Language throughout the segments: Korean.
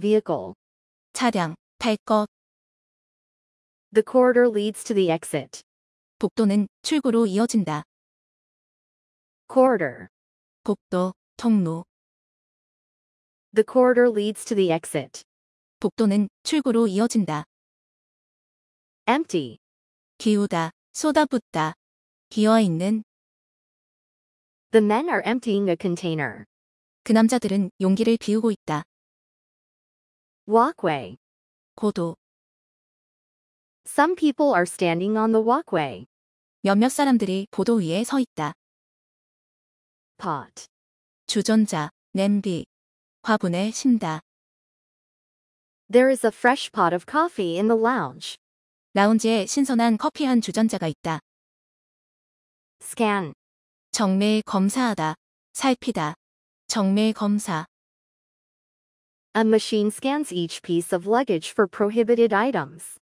vehicle. 차량, 탈 것. The corridor leads to the exit. 복도는 출구로 이어진다. corridor. 복도, 통로. The corridor leads to the exit. 복도는 출구로 이어진다. empty. 기우다, 쏟아붓다. 비어있는. The men are emptying a container. 그 남자들은 용기를 비우고 있다. walkway 고도 Some people are standing on the walkway. 몇몇 사람들이 보도 위에 서 있다. pot 주전자, 냄비, 화분에 심다. There is a fresh pot of coffee in the lounge. 라운지에 신선한 커피 한 주전자가 있다. scan 정밀 검사하다, 살피다, 정밀 검사. A machine scans each piece of luggage for prohibited items.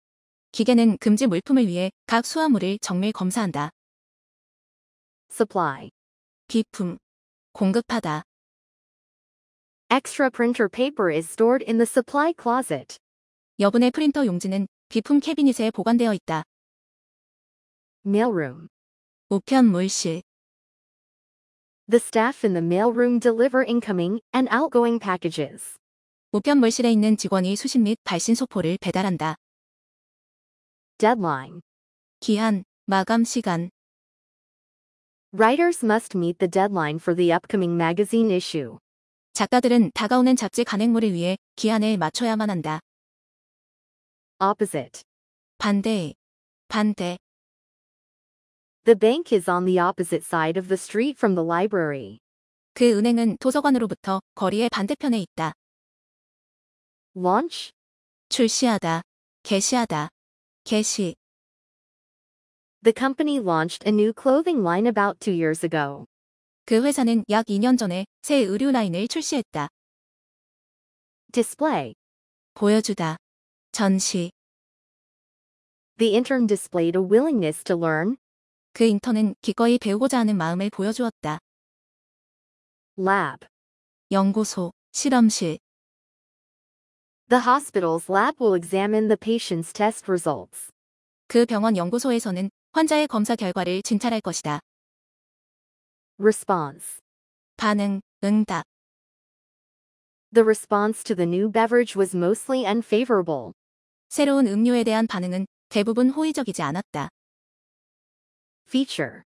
기계는 금지 물품을 위해 각 수화물을 정밀 검사한다. Supply. 기품. 공급하다. Extra printer paper is stored in the supply closet. 여분의 프린터 용지는 비품 캐비닛에 보관되어 있다. Mailroom. 우편물실. The staff in the mailroom deliver incoming and outgoing packages. 우편물실에 있는 직원이 수신 및 발신 소포를 배달한다. Deadline. 기한, 마감 시간. Writers must meet the deadline for the upcoming magazine issue. 작가들은 다가오는 잡지 간행물을 위해 기한에 맞춰야만 한다. Opposite. 반대. 반대. The bank is on the opposite side of the street from the library. 그 은행은 도서관으로부터 거리의 반대편에 있다. launch 출시하다 개시하다 개시 The company launched a new clothing line about two years ago. 그 회사는 약 2년 전에 새 의류 라인을 출시했다. Display 보여주다 전시 The intern displayed a willingness to learn. 그 인턴은 기꺼이 배우고자 하는 마음을 보여주었다. Lab 연구소, 실험실 The hospital's lab will examine the patient's test results. 그 병원 연구소에서는 환자의 검사 결과를 진찰할 것이다. Response. 반응, 응답. The response to the new beverage was mostly unfavorable. 새로운 음료에 대한 반응은 대부분 호의적이지 않았다. Feature.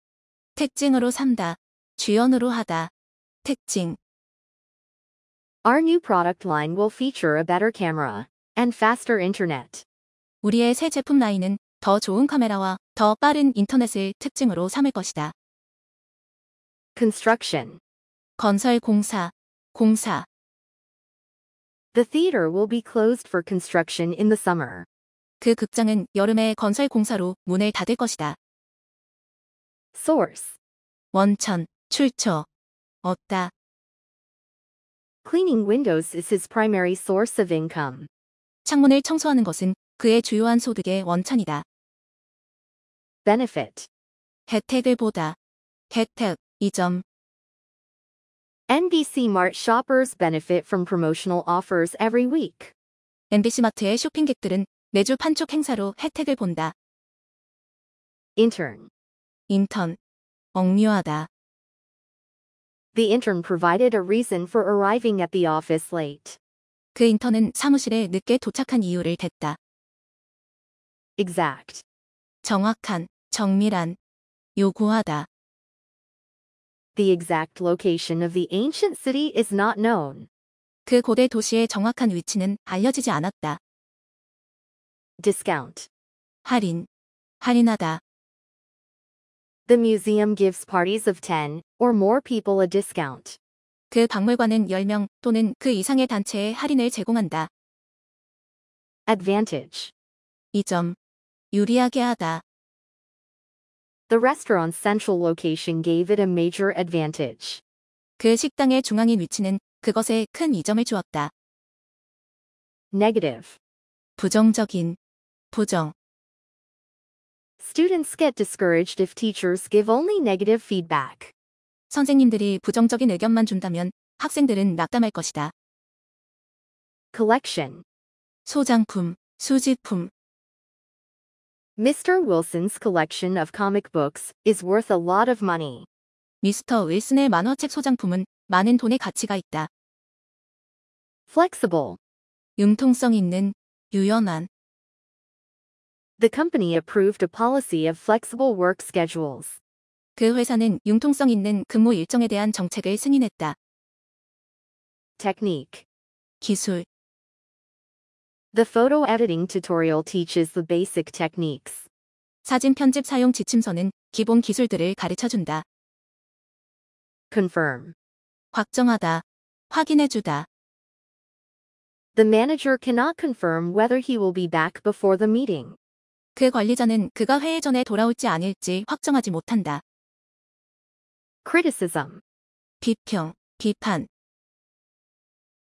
특징으로 삼다. 주연으로 하다. 특징. Our new product line will feature a better camera and faster internet. 우리의 새 제품 라인은 더 좋은 카메라와 더 빠른 인터넷을 특징으로 삼을 것이다. Construction 건설 공사 공사 The theater will be closed for construction in the summer. 그 극장은 여름에 건설 공사로 문을 닫을 것이다. Source 원천, 출처, 얻다. Cleaning windows is his primary source of income. 창문을 청소하는 것은 그의 주요한 소득의 원천이다. Benefit. 혜택을 보다. 혜택, 이점. NBC Mart shoppers benefit from promotional offers every week. MBC 마트의 쇼핑객들은 매주 판촉 행사로 혜택을 본다. Intern. 인턴. 억류하다. The intern provided a reason for arriving at the office late. 그 인턴은 사무실에 늦게 도착한 이유를 댔다. exact, 정확한, 정밀한, 요구하다. The exact location of the ancient city is not known. 그 고대 도시의 정확한 위치는 알려지지 않았다. discount, 할인, 할인하다. The museum gives parties of 10 or more people a discount. 그 박물관은 10명 또는 그 이상의 단체에 할인을 제공한다. Advantage. 이점. 유리하게 하다. The restaurant's central location gave it a major advantage. 그 식당의 중앙인 위치는 그것에 큰 이점을 주었다. Negative. 부정적인. 부정. Students get discouraged if teachers give only negative feedback. 선생님들이 부정적인 의견만 준다면 학생들은 낙담할 것이다. Collection. 소장품, 수집품. Mr. Wilson's collection of comic books is worth a lot of money. 미스터 윌슨의 만화책 소장품은 많은 돈의 가치가 있다. Flexible. 융통성 있는, 유연한. the company approved a policy of flexible work schedules. 그 회사는 융통성 있는 근무 일정에 대한 정책을 승인했다. Technique 기술 The photo editing tutorial teaches the basic techniques. 사진 편집 사용 지침서는 기본 기술들을 가르쳐준다. Confirm 확정하다, 확인해주다. The manager cannot confirm whether he will be back before the meeting. 그 관리자는 그가 회의 전에 돌아올지 아닐지 확정하지 못한다. criticism 비평, 비판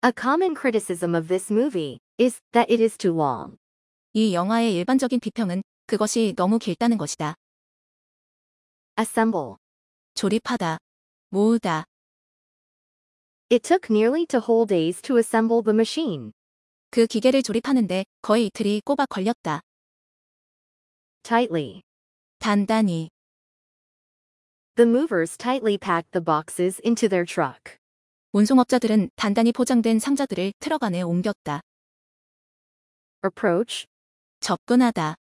A common criticism of this movie is that it is too long. 이 영화의 일반적인 비평은 그것이 너무 길다는 것이다. assemble 조립하다, 모으다. It took nearly to whole days to assemble the machine. 그 기계를 조립하는데 거의 이틀이 꼬박 걸렸다. tightly. 단단히. The movers tightly packed the boxes into their truck. 운송업자들은 단단히 포장된 상자들을 트럭 안에 옮겼다. Approach. 접근하다.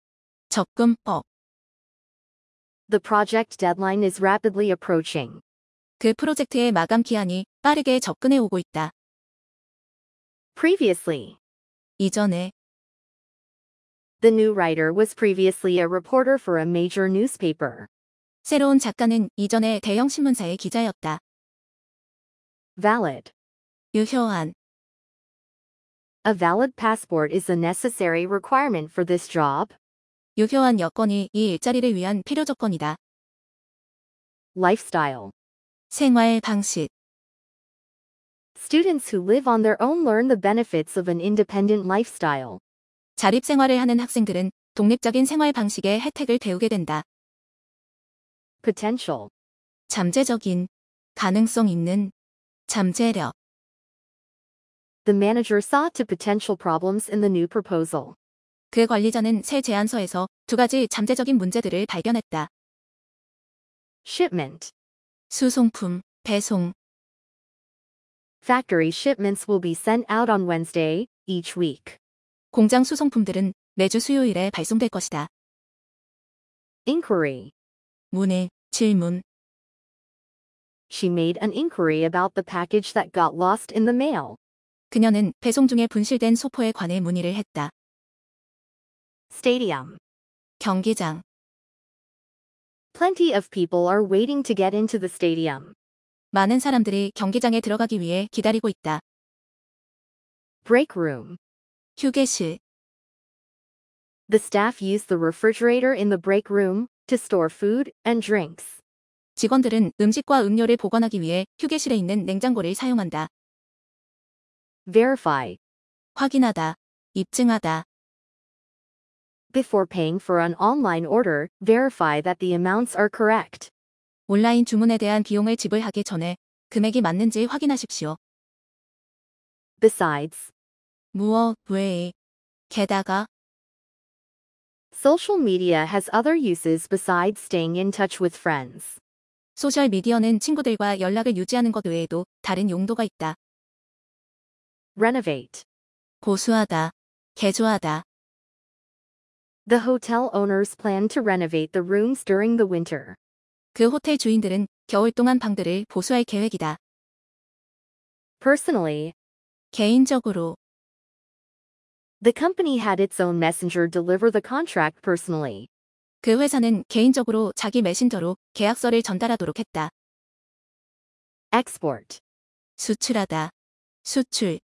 접근법. The project deadline is rapidly approaching. 그 프로젝트의 마감 기한이 빠르게 접근해 오고 있다. Previously. 이전에 The new writer was previously a reporter for a major newspaper. 새로운 작가는 이전에 대형 신문사의 기자였다. Valid. 유효한. A valid passport is a necessary requirement for this job. 유효한 여권이 이 일자리를 위한 필요 조건이다. Lifestyle. 생활 방식. Students who live on their own learn the benefits of an independent lifestyle. 자립생활을 하는 학생들은 독립적인 생활 방식의 혜택을 배우게 된다. potential 잠재적인 가능성 있는 잠재력 The manager saw to potential problems in the new proposal. 그 관리자는 새 제안서에서 두 가지 잠재적인 문제들을 발견했다. shipment 수송품, 배송 Factory shipments will be sent out on Wednesday each week. 공장 수송품들은 매주 수요일에 발송될 것이다. Inquiry. 문의, 질문. She made an inquiry about the package that got lost in the mail. 그녀는 배송 중에 분실된 소포에 관해 문의를 했다. Stadium. 경기장. Plenty of people are waiting to get into the stadium. 많은 사람들이 경기장에 들어가기 위해 기다리고 있다. Break room. 휴게실 The staff used the refrigerator in the break room to store food and drinks. 직원들은 음식과 음료를 보관하기 위해 휴게실에 있는 냉장고를 사용한다. Verify. 확인하다. 입증하다. Before paying for an online order, verify that the amounts are correct. 온라인 주문에 대한 비용을 지불하기 전에 금액이 맞는지 확인하십시오. Besides, 무엇 외에 게다가 Social media has other uses besides staying in touch with friends. 소셜 미디어는 친구들과 연락을 유지하는 것 외에도 다른 용도가 있다. Renovate. 고수하다, 개조하다. The hotel owners plan to renovate the rooms during the winter. 그 호텔 주인들은 겨울 동안 방들을 보수할 계획이다. Personally, 개인적으로 The company had its own messenger deliver the contract personally. 그 회사는 개인적으로 자기 메신저로 계약서를 전달하도록 했다. Export. 수출하다. 수출.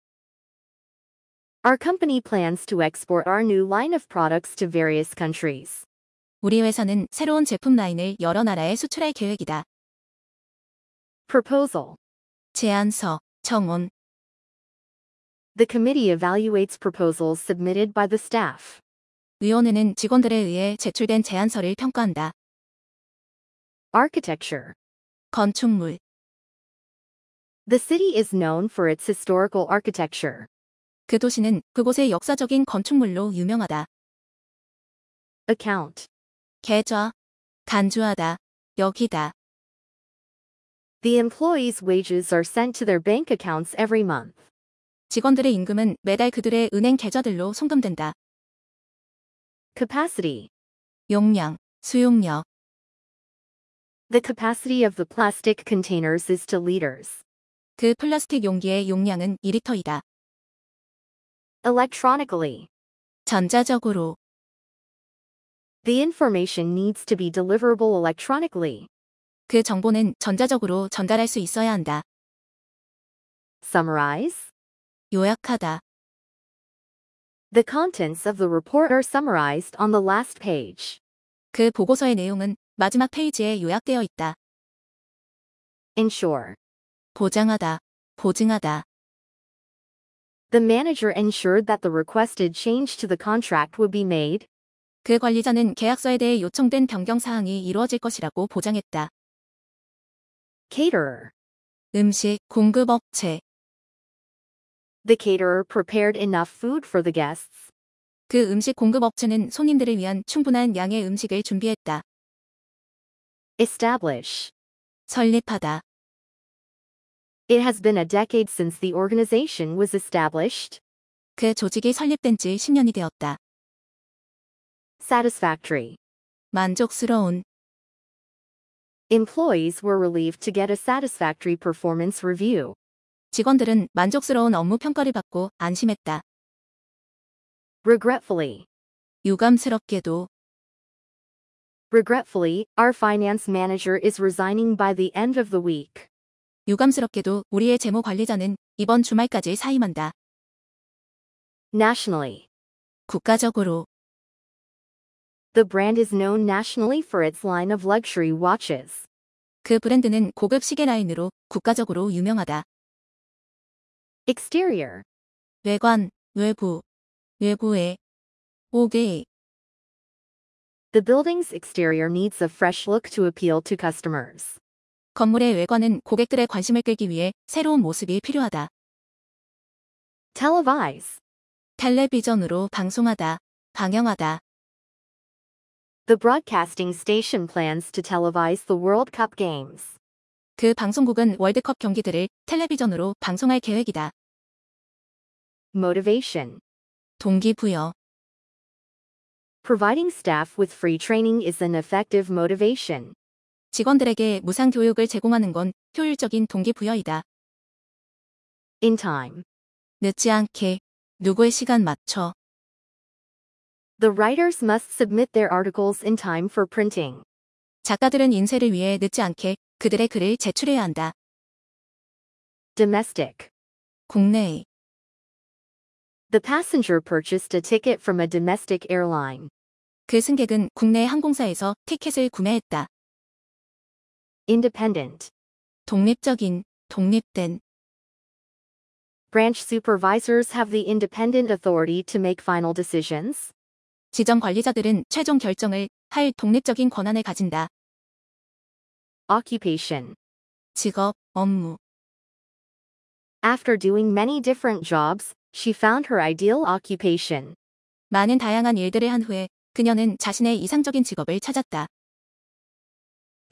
Our company plans to export our new line of products to various countries. 우리 회사는 새로운 제품 라인을 여러 나라에 수출할 계획이다. Proposal. 제안서, 청원. The committee evaluates proposals submitted by the staff. 위원회는 직원들에 의해 제출된 제안서를 평가한다. Architecture. 건축물. The city is known for its historical architecture. 그 도시는 그곳의 역사적인 건축물로 유명하다. Account. 계좌. 간주하다. 여기다. The employees' wages are sent to their bank accounts every month. 직원들의 임금은 매달 그들의 은행 계좌들로 송금된다. Capacity. 용량, 수용력. The capacity of the plastic containers is to liters. 그 플라스틱 용기의 용량은 2리터이다. Electronically. 전자적으로. The information needs to be deliverable electronically. 그 정보는 전자적으로 전달할 수 있어야 한다. Summarize. 요약하다. The contents of the report are summarized on the last page. 그 보고서의 내용은 마지막 페이지에 요약되어 있다. Ensure. 보장하다, 보증하다. The manager ensured that the requested change to the contract would be made. 그 관리자는 계약서에 대해 요청된 변경 사항이 이루어질 것이라고 보장했다. Caterer. 음식 공급업체 The caterer prepared enough food for the guests. 그 음식 공급 업체는 손님들을 위한 충분한 양의 음식을 준비했다. Establish. 설립하다. It has been a decade since the organization was established. 그 조직이 설립된 지 10년이 되었다. Satisfactory. 만족스러운. Employees were relieved to get a satisfactory performance review. 직원들은 만족스러운 업무 평가를 받고 안심했다. Regretfully. 유감스럽게도 Regretfully, our finance manager is resigning by the end of the week. 유감스럽게도 우리의 재무 관리자는 이번 주말까지 사임한다. Nationally. 국가적으로 The brand is known nationally for its line of luxury watches. 그 브랜드는 고급 시계 라인으로 국가적으로 유명하다. exterior 외관, 외부, 외부에, 옥에 The building's exterior needs a fresh look to appeal to customers. 건물의 외관은 고객들의 관심을 끌기 위해 새로운 모습이 필요하다. Televise 텔레비전으로 방송하다, 방영하다. The broadcasting station plans to televise the World Cup games. 그 방송국은 월드컵 경기들을 텔레비전으로 방송할 계획이다. Motivation. 동기부여. Providing staff with free training is an effective motivation. 직원들에게 무상 교육을 제공하는 건 효율적인 동기부여이다. In time. 늦지 않게 누구의 시간 맞춰. The writers must submit their articles in time for printing. 작가들은 인쇄를 위해 늦지 않게 그들의 글을 제출해야 한다. Domestic. 국내의 The passenger purchased a ticket from a domestic airline. 그 승객은 국내 항공사에서 티켓을 구매했다. Independent. 독립적인, 독립된. Branch supervisors have the independent authority to make final decisions. 지정 관리자들은 최종 결정을 할 독립적인 권한을 가진다. occupation. 직업, 업무. After doing many different jobs, she found her ideal occupation. 많은 다양한 일들을 한 후에 그녀는 자신의 이상적인 직업을 찾았다.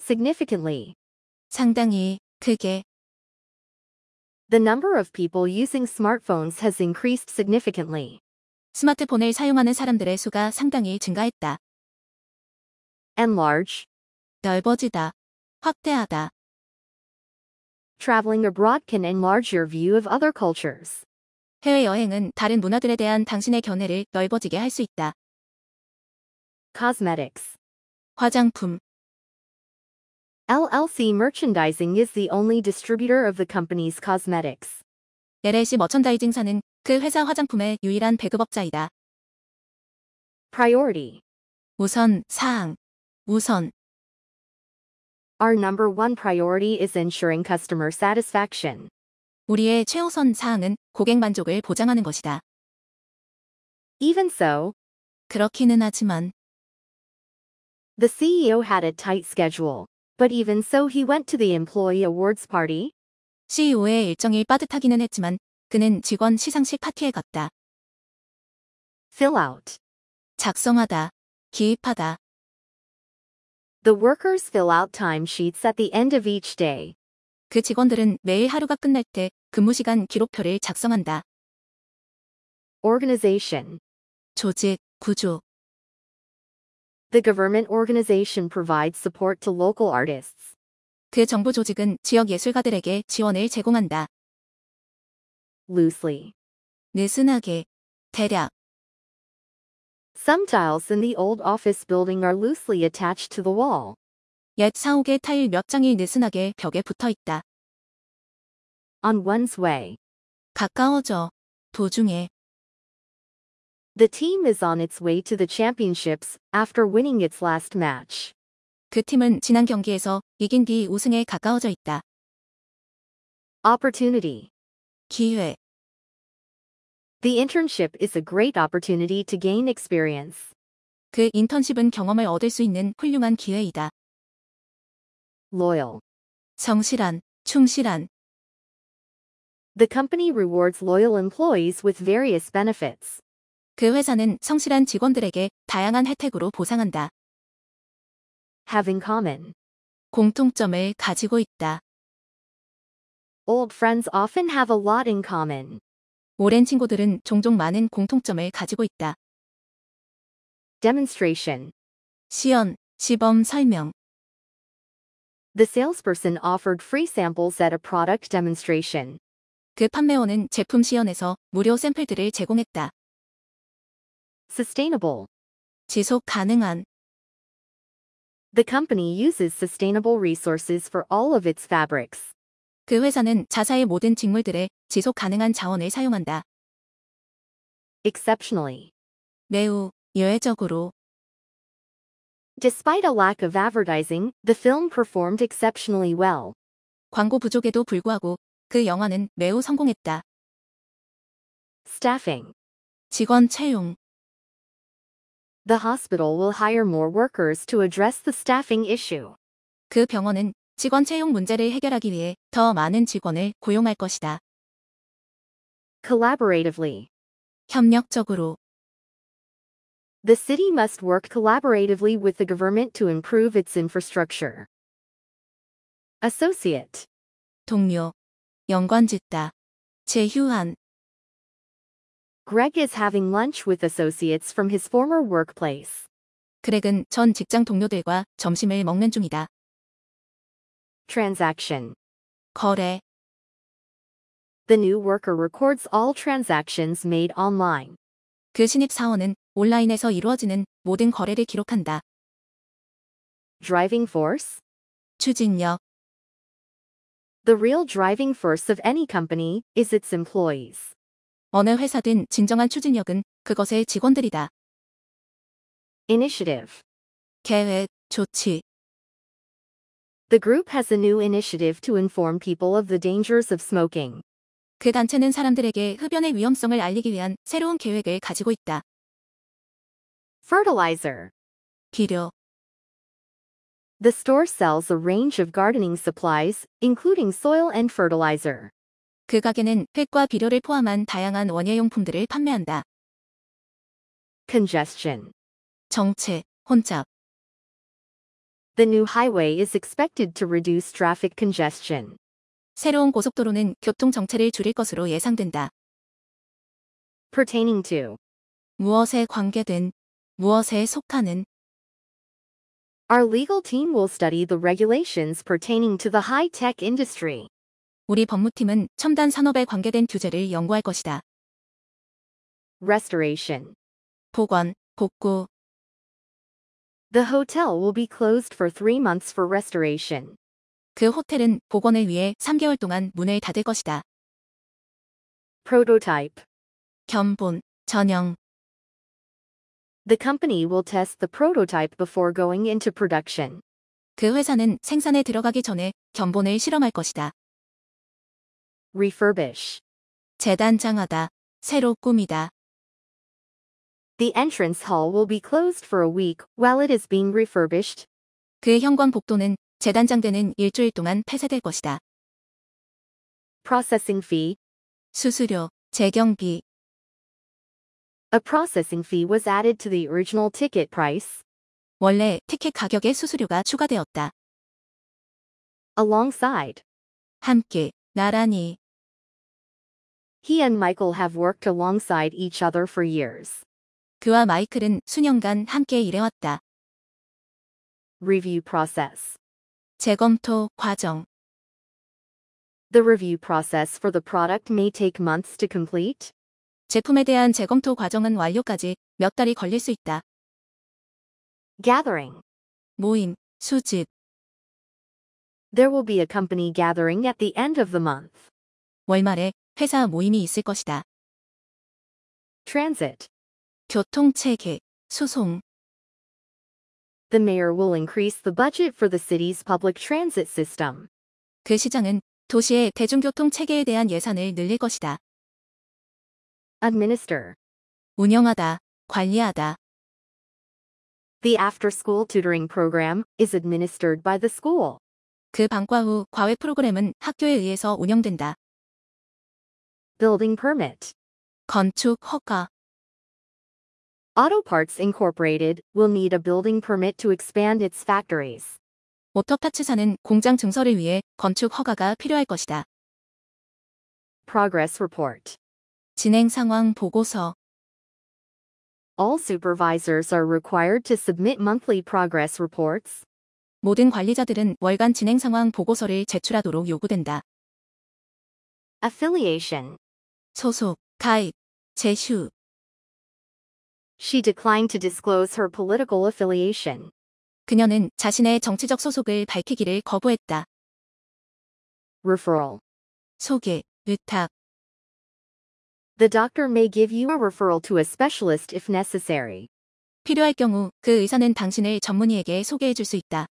Significantly. 상당히, 크게. The number of people using smartphones has increased significantly. 스마트폰을 사용하는 사람들의 수가 상당히 증가했다. Enlarge. 넓어지다. 확대하다. Traveling abroad can enlarge your view of other cultures. 해외여행은 다른 문화들에 대한 당신의 견해를 넓어지게 할 수 있다. Cosmetics. 화장품. LLC Merchandising is the only distributor of the company's cosmetics. LLC 머천다이징사는 그 회사 화장품의 유일한 배급업자이다. Priority. 우선 사항. 우선 Our number one priority is ensuring customer satisfaction. 우리의 최우선 사항은 고객 만족을 보장하는 것이다. Even so, 그렇기는 하지만 the CEO had a tight schedule, but even so he went to the employee awards party. CEO의 일정이 빠듯하기는 했지만 그는 직원 시상식 파티에 갔다. Fill out. 작성하다, 기입하다. The workers fill out timesheets at the end of each day. 그 직원들은 매일 하루가 끝날 때 근무 시간 기록표를 작성한다. Organization. 조직, 구조. The government organization provides support to local artists. 그 정부 조직은 지역 예술가들에게 지원을 제공한다. Loosely. 느슨하게, 대략. Some tiles in the old office building are loosely attached to the wall. 옛 사옥의 타일 몇 장이 느슨하게 벽에 붙어 있다. On one's way. 가까워져. 도중에. The team is on its way to the championships after winning its last match. 그 팀은 지난 경기에서 이긴 뒤 우승에 가까워져 있다. Opportunity. 기회. The internship is a great opportunity to gain experience. 그 인턴십은 경험을 얻을 수 있는 훌륭한 기회이다. Loyal. 정실한, 충실한. The company rewards loyal employees with various benefits. 그 회사는 성실한 직원들에게 다양한 혜택으로 보상한다. Have in common. 공통점을 가지고 있다. Old friends often have a lot in common. 오랜 친구들은 종종 많은 공통점을 가지고 있다. Demonstration. 시연, 시범 설명. The salesperson offered free samples at a product demonstration. 그 판매원은 제품 시연에서 무료 샘플들을 제공했다. Sustainable. 지속 가능한. The company uses sustainable resources for all of its fabrics. 그 회사는 자사의 모든 직물들에 지속 가능한 자원을 사용한다. exceptionally. 매우 예외적으로 Despite a lack of advertising, the film performed exceptionally well. 광고 부족에도 불구하고 그 영화는 매우 성공했다. Staffing. 직원 채용. The hospital will hire more workers to address the staffing issue. 그 병원은 직원 채용 문제를 해결하기 위해 더 많은 직원을 고용할 것이다. Collaboratively. 협력적으로. The city must work collaboratively with the government to improve its infrastructure. Associate. 동료. 연관짓다. 제휴한. Greg is having lunch with associates from his former workplace. 그렉은 전 직장 동료들과 점심을 먹는 중이다. Transaction. 거래. The new worker records all transactions made online. 그 신입 사원은 온라인에서 이루어지는 모든 거래를 기록한다. Driving force? 추진력. The real driving force of any company is its employees. 어느 회사든 진정한 추진력은 그것의 직원들이다. Initiative. 계획, 조치. The group has a new initiative to inform people of the dangers of smoking. 그 단체는 사람들에게 흡연의 위험성을 알리기 위한 새로운 계획을 가지고 있다. Fertilizer. 비료. The store sells a range of gardening supplies, including soil and fertilizer. 그 가게는 흙과 비료를 포함한 다양한 원예용품들을 판매한다. Congestion. 정체, 혼잡. The new highway is expected to reduce traffic congestion. 새로운 고속도로는 교통 정체를 줄일 것으로 예상된다. pertaining to 무엇에 관계된 무엇에 속하는 Our legal team will study the regulations pertaining to the high-tech industry. 우리 법무팀은 첨단 산업에 관계된 규제를 연구할 것이다. restoration 복원, 복구 The hotel will be closed for three months for restoration. 그 호텔은 복원을 위해 3개월 동안 문을 닫을 것이다. Prototype 견본, 전형 The company will test the prototype before going into production. 그 회사는 생산에 들어가기 전에 견본을 실험할 것이다. refurbish 재단장하다, 새로 꾸미다. The entrance hall will be closed for a week while it is being refurbished. 그의 현관 복도는 재단장되는 일주일 동안 폐쇄될 것이다. Processing fee 수수료, 재경비 A processing fee was added to the original ticket price. 원래 티켓 가격에 수수료가 추가되었다. Alongside. 함께, 나란히. He and Michael have worked alongside each other for years. 그와 마이클은 수년간 함께 일해왔다. Review process. 재검토 과정. The review process for the product may take months to complete. 제품에 대한 재검토 과정은 완료까지 몇 달이 걸릴 수 있다. Gathering. 모임, 수집. There will be a company gathering at the end of the month. 월말에 회사 모임이 있을 것이다. Transit. 교통체계, 수송. The mayor will increase the budget for the city's public transit system. 그 시장은 도시의 대중교통 체계에 대한 예산을 늘릴 것이다. Administer. 운영하다, 관리하다. The after-school tutoring program is administered by the school. 그 방과 후 과외 프로그램은 학교에 의해서 운영된다. Building permit. 건축 허가. Auto Parts Incorporated will need a building permit to expand its factories. 모터파츠사는 공장 증설을 위해 건축 허가가 필요할 것이다. Progress Report 진행 상황 보고서 All supervisors are required to submit monthly progress reports. 모든 관리자들은 월간 진행 상황 보고서를 제출하도록 요구된다. Affiliation 소속, 가입, 재휴 She declined to disclose her political affiliation. 그녀는 자신의 정치적 소속을 밝히기를 거부했다. Referral. 소개, 의탁. The doctor may give you a referral to a specialist if necessary. 필요할 경우 그 의사는 당신을 전문의에게 소개해 줄 수 있다.